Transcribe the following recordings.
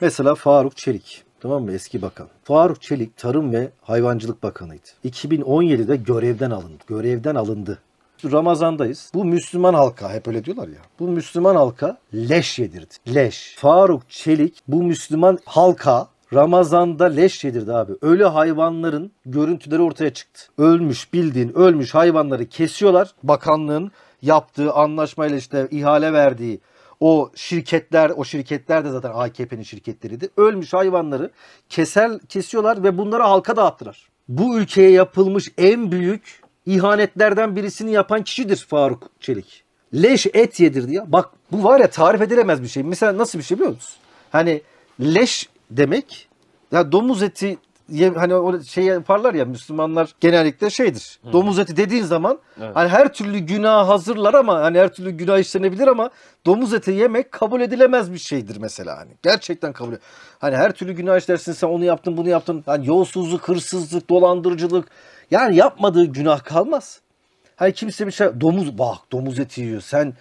Mesela Faruk Çelik. Tamam mı? Eski bakan. Faruk Çelik Tarım ve Hayvancılık Bakanıydı. 2017'de görevden alındı. Görevden alındı. Ramazandayız. Bu Müslüman halka hep öyle diyorlar ya. Bu Müslüman halka leş yedirdi. Leş. Faruk Çelik bu Müslüman halka Ramazan'da leş yedirdi abi. Ölü hayvanların görüntüleri ortaya çıktı. Ölmüş bildiğin ölmüş hayvanları kesiyorlar. Bakanlığın yaptığı anlaşmayla işte ihale verdiği o şirketler o şirketler de zaten AKP'nin şirketleriydi. Ölmüş hayvanları keser kesiyorlar ve bunları halka dağıttılar. Bu ülkeye yapılmış en büyük ihanetlerden birisini yapan kişidir Faruk Çelik. Leş et yedirdi ya. Bak bu var ya tarif edilemez bir şey. Mesela nasıl bir şey biliyor musun? Hani leş demek ya domuz eti hani o şey yaparlar ya Müslümanlar genellikle şeydir. Hı. Domuz eti dediğin zaman evet. hani her türlü günah hazırlar ama hani her türlü günah işlenebilir ama domuz eti yemek kabul edilemez bir şeydir mesela hani. Gerçekten kabul. Hani her türlü günah işlersin sen onu yaptın bunu yaptın. Hani yolsuzluk, hırsızlık, dolandırıcılık yani yapmadığı günah kalmaz. Hani kimse bir şey domuz bak domuz eti yiyor sen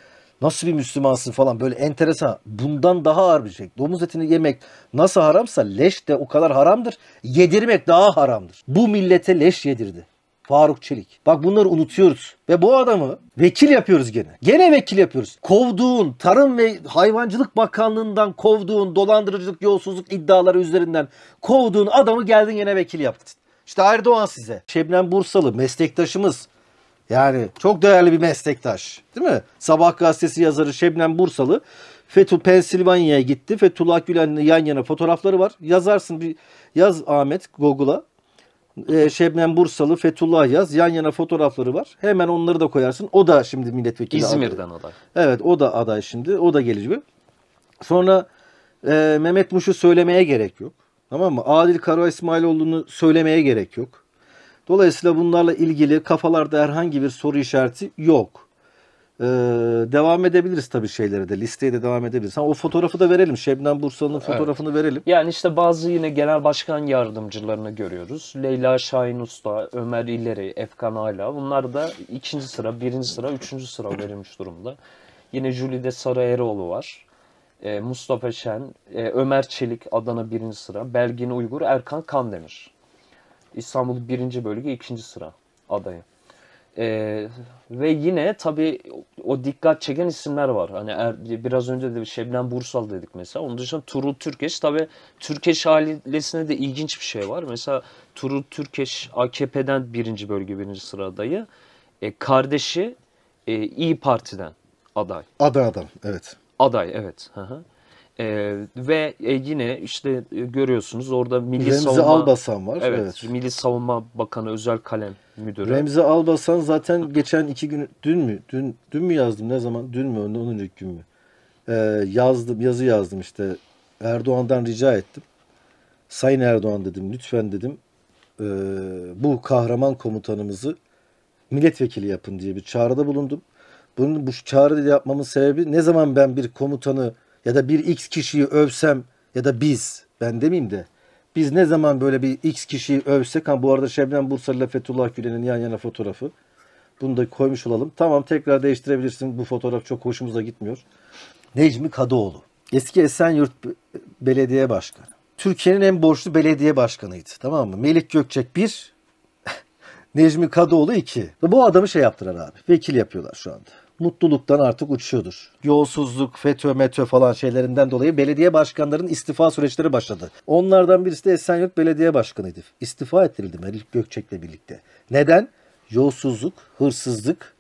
Nasıl bir Müslümansın falan böyle enteresan. Bundan daha ağır bir şey. Domuz etini yemek nasıl haramsa leş de o kadar haramdır. Yedirmek daha haramdır. Bu millete leş yedirdi. Faruk Çelik. Bak bunları unutuyoruz. Ve bu adamı vekil yapıyoruz gene. Gene vekil yapıyoruz. Kovduğun, Tarım ve Hayvancılık Bakanlığı'ndan kovduğun, dolandırıcılık, yolsuzluk iddiaları üzerinden kovduğun adamı geldin gene vekil yaptın. İşte Erdoğan size. Şebnem Bursalı meslektaşımız yani çok değerli bir meslektaş değil mi? Sabah gazetesi yazarı Şebnem Bursalı Fetul Pensilvanya'ya gitti. Fethullah Gülen'le yan yana fotoğrafları var. Yazarsın bir yaz Ahmet Google'a. Ee, Şebnem Bursalı, Fethullah yaz. Yan yana fotoğrafları var. Hemen onları da koyarsın. O da şimdi milletvekili İzmir'den aday. aday. Evet o da aday şimdi. O da gelecek. Sonra e, Mehmet Muş'u söylemeye gerek yok. Tamam mı? Adil Kara İsmailoğlu'nu söylemeye gerek yok. Dolayısıyla bunlarla ilgili kafalarda herhangi bir soru işareti yok. Ee, devam edebiliriz tabii şeyleri de listeye de devam edebiliriz. Ha, o fotoğrafı da verelim. Şebnem Bursa'nın fotoğrafını evet. verelim. Yani işte bazı yine genel başkan yardımcılarını görüyoruz. Leyla Şahin Usta, Ömer İleri, Efkan Ayla. Bunlar da ikinci sıra, birinci sıra, üçüncü sıra verilmiş durumda. Yine Jülide Sara Eroğlu var. Ee, Mustafa Şen, e, Ömer Çelik Adana birinci sıra, Belgin Uygur, Erkan Kandemir. İstanbul birinci bölge ikinci sıra adayı. Ee, ve yine tabii o dikkat çeken isimler var. Hani er, biraz önce de Şebnem Bursal dedik mesela. Onun dışında Turul Türkeş tabii Türkeş ailesine de ilginç bir şey var. Mesela Turul Türkeş AKP'den birinci bölge birinci sıra adayı. E, kardeşi e, İyi Parti'den aday. Aday adam evet. Aday evet. Hı hı. Ee, e, ve yine işte e, görüyorsunuz orada Milli Remzi Savunma... Albasan var. Evet, evet. Milli Savunma Bakanı Özel Kalem Müdürü. Remzi Albasan zaten geçen iki gün... Dün mü? Dün, dün mü yazdım? Ne zaman? Dün mü? Ondan önceki gün mü? Ee, yazdım, yazı yazdım işte. Erdoğan'dan rica ettim. Sayın Erdoğan dedim, lütfen dedim. E, bu kahraman komutanımızı milletvekili yapın diye bir çağrıda bulundum. Bunun bu çağrı yapmamın sebebi ne zaman ben bir komutanı ya da bir x kişiyi övsem ya da biz ben demeyeyim de biz ne zaman böyle bir x kişiyi övsek ha bu arada Şebnem Bursa ile Fethullah Gülen'in yan yana fotoğrafı bunu da koymuş olalım. Tamam tekrar değiştirebilirsin bu fotoğraf çok hoşumuza gitmiyor. Necmi Kadıoğlu eski Esenyurt Belediye Başkanı. Türkiye'nin en borçlu belediye başkanıydı tamam mı? Melik Gökçek bir Necmi Kadıoğlu iki Bu adamı şey yaptılar abi vekil yapıyorlar şu anda mutluluktan artık uçuyordur. Yolsuzluk, FETÖ, METÖ falan şeylerinden dolayı belediye başkanlarının istifa süreçleri başladı. Onlardan birisi de Esenyurt Belediye Başkanı'ydı. İstifa ettirildi Melih Gökçek'le birlikte. Neden? Yolsuzluk, hırsızlık,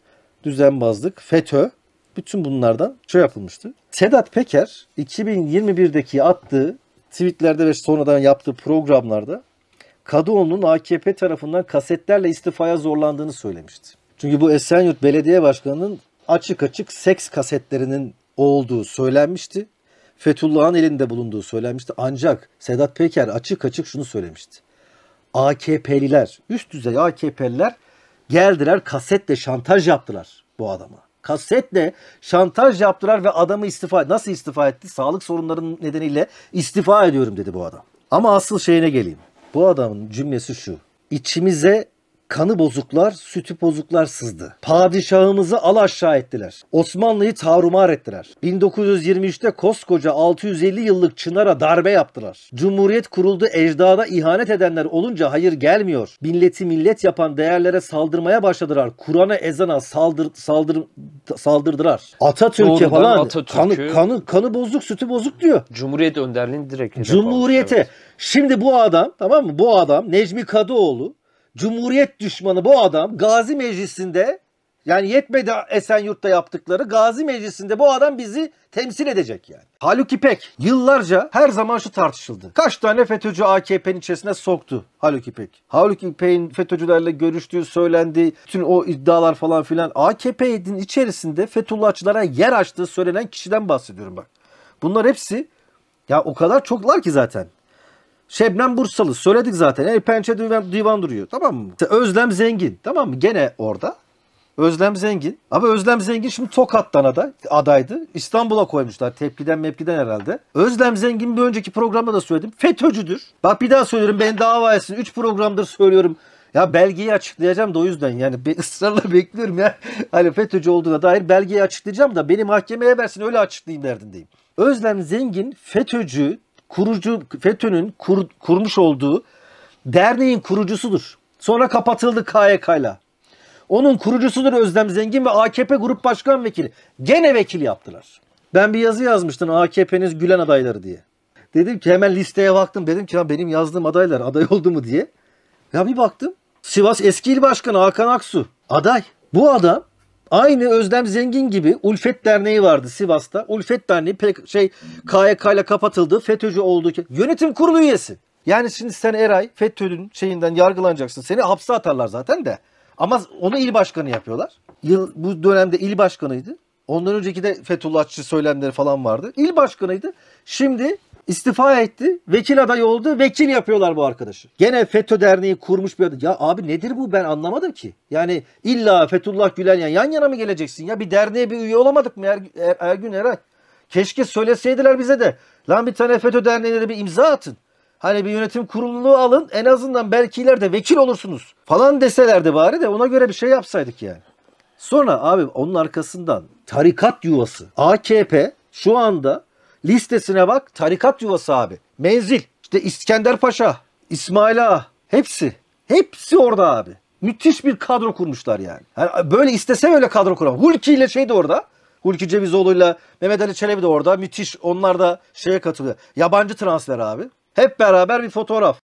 düzenbazlık, FETÖ bütün bunlardan şey yapılmıştı. Sedat Peker 2021'deki attığı tweetlerde ve sonradan yaptığı programlarda Kadıoğlu'nun AKP tarafından kasetlerle istifaya zorlandığını söylemişti. Çünkü bu Esenyurt Belediye Başkanı'nın açık açık seks kasetlerinin olduğu söylenmişti. Fethullah'ın elinde bulunduğu söylenmişti. Ancak Sedat Peker açık açık şunu söylemişti. AKP'liler, üst düzey AKP'liler geldiler kasetle şantaj yaptılar bu adama. Kasetle şantaj yaptılar ve adamı istifa Nasıl istifa etti? Sağlık sorunlarının nedeniyle istifa ediyorum dedi bu adam. Ama asıl şeyine geleyim. Bu adamın cümlesi şu. İçimize kanı bozuklar, sütü bozuklar sızdı. Padişahımızı al aşağı ettiler. Osmanlı'yı tarumar ettiler. 1923'te koskoca 650 yıllık Çınar'a darbe yaptılar. Cumhuriyet kuruldu ecdada ihanet edenler olunca hayır gelmiyor. Milleti millet yapan değerlere saldırmaya başladılar. Kur'an'a ezana saldır, saldır, saldırdılar. Atatürk'e falan Atatürk'ü... kanı, kanı, kanı bozuk, sütü bozuk diyor. Cumhuriyet önderliğini direkt Cumhuriyete. Almış, evet. Şimdi bu adam tamam mı? Bu adam Necmi Kadıoğlu Cumhuriyet düşmanı bu adam Gazi Meclisi'nde yani yetmedi Esenyurt'ta yaptıkları Gazi Meclisi'nde bu adam bizi temsil edecek yani. Haluk İpek yıllarca her zaman şu tartışıldı. Kaç tane FETÖ'cü AKP'nin içerisine soktu Haluk İpek? Haluk İpek'in FETÖ'cülerle görüştüğü söylendi. Bütün o iddialar falan filan. AKP'nin içerisinde Fethullahçılara yer açtığı söylenen kişiden bahsediyorum bak. Bunlar hepsi ya o kadar çoklar ki zaten. Şebnem Bursalı söyledik zaten. El pençe divan, divan duruyor tamam mı? Özlem Zengin tamam mı? Gene orada. Özlem Zengin. Ama Özlem Zengin şimdi Tokat'tan aday, adaydı. İstanbul'a koymuşlar tepkiden mepkiden herhalde. Özlem Zengin bir önceki programda da söyledim. FETÖ'cüdür. Bak bir daha söylüyorum beni dava etsin. 3 programdır söylüyorum. Ya belgeyi açıklayacağım da o yüzden yani be, ısrarla bekliyorum ya. Hani FETÖ'cü olduğuna dair belgeyi açıklayacağım da beni mahkemeye versin öyle açıklayayım derdindeyim. Özlem Zengin FETÖ'cü kurucu FETÖ'nün kur, kurmuş olduğu derneğin kurucusudur. Sonra kapatıldı KYK'yla. Onun kurucusudur Özlem Zengin ve AKP Grup Başkan Vekili. Gene vekil yaptılar. Ben bir yazı yazmıştım AKP'niz Gülen adayları diye. Dedim ki hemen listeye baktım. Dedim ki ya benim yazdığım adaylar aday oldu mu diye. Ya bir baktım. Sivas eski il başkanı Hakan Aksu aday. Bu adam Aynı Özlem Zengin gibi Ulfet Derneği vardı Sivas'ta. Ulfet Derneği pek şey KYK ile kapatıldı. FETÖ'cü olduğu ki yönetim kurulu üyesi. Yani şimdi sen Eray FETÖ'nün şeyinden yargılanacaksın. Seni hapse atarlar zaten de. Ama onu il başkanı yapıyorlar. Yıl, bu dönemde il başkanıydı. Ondan önceki de Fethullahçı söylemleri falan vardı. İl başkanıydı. Şimdi istifa etti. Vekil aday oldu. Vekil yapıyorlar bu arkadaşı. Gene FETÖ derneği kurmuş bir adam. Ya abi nedir bu ben anlamadım ki. Yani illa Fethullah Gülen'le yan yana mı geleceksin ya? Bir derneğe bir üye olamadık mı er, er, Ergün Eray? Keşke söyleseydiler bize de. Lan bir tane FETÖ derneğine de bir imza atın. Hani bir yönetim kurulunu alın en azından belki ileride vekil olursunuz falan deselerdi bari de ona göre bir şey yapsaydık yani. Sonra abi onun arkasından tarikat yuvası AKP şu anda Listesine bak tarikat yuvası abi. Menzil. İşte İskender Paşa, İsmail Ağa. Hepsi. Hepsi orada abi. Müthiş bir kadro kurmuşlar yani. yani böyle istese böyle kadro kuramaz. Hulki ile şey de orada. Hulki Cevizoğlu'yla Mehmet Ali Çelebi de orada. Müthiş. Onlar da şeye katılıyor. Yabancı transfer abi. Hep beraber bir fotoğraf.